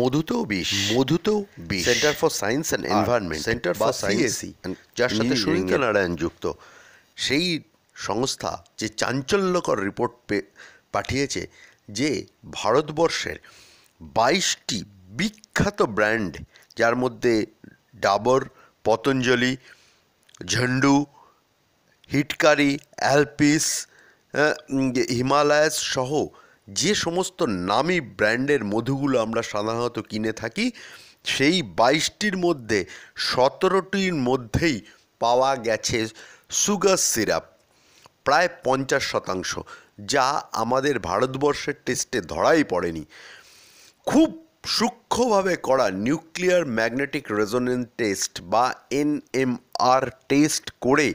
মধুতেও বিষ মধুতেও বিষ centre for science and environment centre for science যার সাথে সুনীতা নারায়ণ যুক্ত সেই সংস্থা যে চাঞ্চল্যকর রিপোর্ট পাঠিয়েছে যে ভারতবর্ষের বাইশটি বিখ্যাত ব্র্যান্ড যার মধ্যে ডাবর পতঞ্জলি ঝন্ডু হিটকারি অ্যালপিস হিমালয়াস সহ যে সমস্ত নামি ব্র্যান্ডের মধুগুলো আমরা সাধারণত কিনে থাকি সেই বাইশটির মধ্যে সতেরোটির মধ্যেই পাওয়া গেছে সুগার সিরাপ প্রায় পঞ্চাশ শতাংশ যা আমাদের ভারতবর্ষের টেস্টে ধরাই পড়েনি খুব সূক্ষ্মভাবে করা নিউক্লিয়ার ম্যাগনেটিক রেজোনেন্স টেস্ট বা এনএমআর টেস্ট করে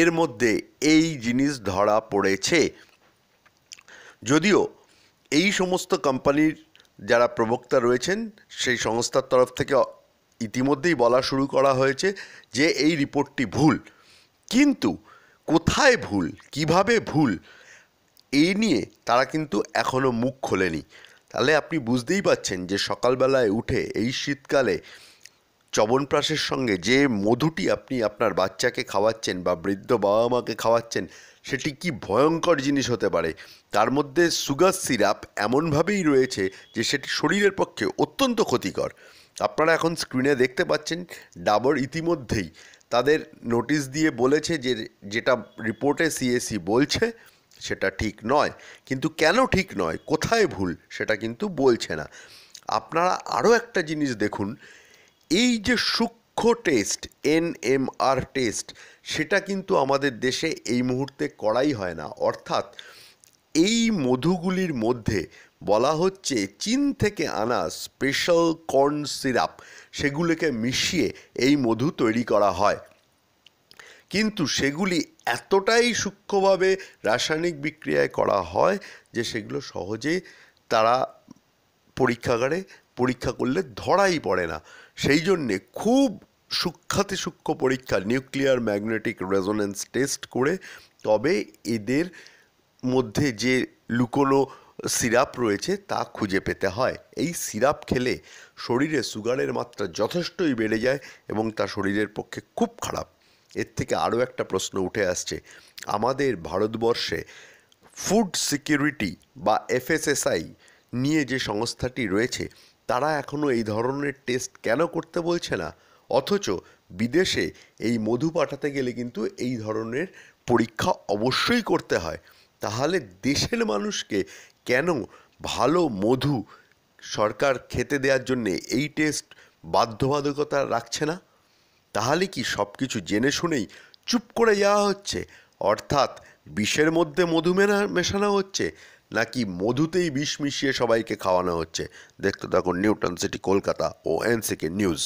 এর মধ্যে এই জিনিস ধরা পড়েছে যদিও এই সমস্ত কোম্পানির যারা প্রবক্তা রয়েছেন সেই সংস্থার তরফ থেকে ইতিমধ্যেই বলা শুরু করা হয়েছে যে এই রিপোর্টটি ভুল কিন্তু কোথায় ভুল কিভাবে ভুল এই নিয়ে তারা কিন্তু এখনও মুখ খোলেনি তাহলে আপনি বুঝতেই পাচ্ছেন যে সকালবেলায় উঠে এই শীতকালে চবনপ্রাশের সঙ্গে যে মধুটি আপনি আপনার বাচ্চাকে খাওয়াচ্ছেন বা বৃদ্ধ বাবা মাকে খাওয়াচ্ছেন সেটি কি ভয়ঙ্কর জিনিস হতে পারে তার মধ্যে সুগার সিরাপ এমনভাবেই রয়েছে যে সেটি শরীরের পক্ষে অত্যন্ত ক্ষতিকর আপনারা এখন স্ক্রিনে দেখতে পাচ্ছেন ডাবর ইতিমধ্যেই তাদের নোটিশ দিয়ে বলেছে যে যেটা রিপোর্টে সিএসি বলছে সেটা ঠিক নয় কিন্তু কেন ঠিক নয় কোথায় ভুল সেটা কিন্তু বলছে না আপনারা আরও একটা জিনিস দেখুন এই যে সূক্ষ্ম টেস্ট এনএমআর টেস্ট সেটা কিন্তু আমাদের দেশে এই মুহূর্তে করাই হয় না অর্থাৎ এই মধুগুলির মধ্যে বলা হচ্ছে চীন থেকে আনা স্পেশাল কর্ন সিরাপ সেগুলোকে মিশিয়ে এই মধু তৈরি করা হয় কিন্তু সেগুলি এতটাই সূক্ষ্মভাবে রাসায়নিক বিক্রিয়ায় করা হয় যে সেগুলো সহজে তারা পরীক্ষাগারে পরীক্ষা করলে ধরাই পড়ে না সেই জন্যে খুব সূক্ষাতি সূক্ষ্ম পরীক্ষা নিউক্লিয়ার ম্যাগনেটিক রেজোনেন্স টেস্ট করে তবে এদের মধ্যে যে লুকোনো সিরাপ রয়েছে তা খুঁজে পেতে হয় এই সিরাপ খেলে শরীরে সুগারের মাত্রা যথেষ্টই বেড়ে যায় এবং তা শরীরের পক্ষে খুব খারাপ এর থেকে আরও একটা প্রশ্ন উঠে আসছে আমাদের ভারতবর্ষে ফুড সিকিউরিটি বা এফএসএসআই নিয়ে যে সংস্থাটি রয়েছে তারা এখনও এই ধরনের টেস্ট কেন করতে বলছে না অথচ বিদেশে এই মধু পাঠাতে গেলে কিন্তু এই ধরনের পরীক্ষা অবশ্যই করতে হয় তাহলে দেশের মানুষকে কেন ভালো মধু সরকার খেতে দেওয়ার জন্যে এই টেস্ট বাধ্যবাধকতা রাখছে না তাহলে কি সব কিছু জেনে শুনেই চুপ করে যাওয়া হচ্ছে অর্থাৎ বিষের মধ্যে মধু মেশানো হচ্ছে নাকি মধুতেই বিষ মিশিয়ে সবাইকে খাওয়ানো হচ্ছে দেখতে থাকুন নিউটন সিটি কলকাতা ও এনসিকে নিউজ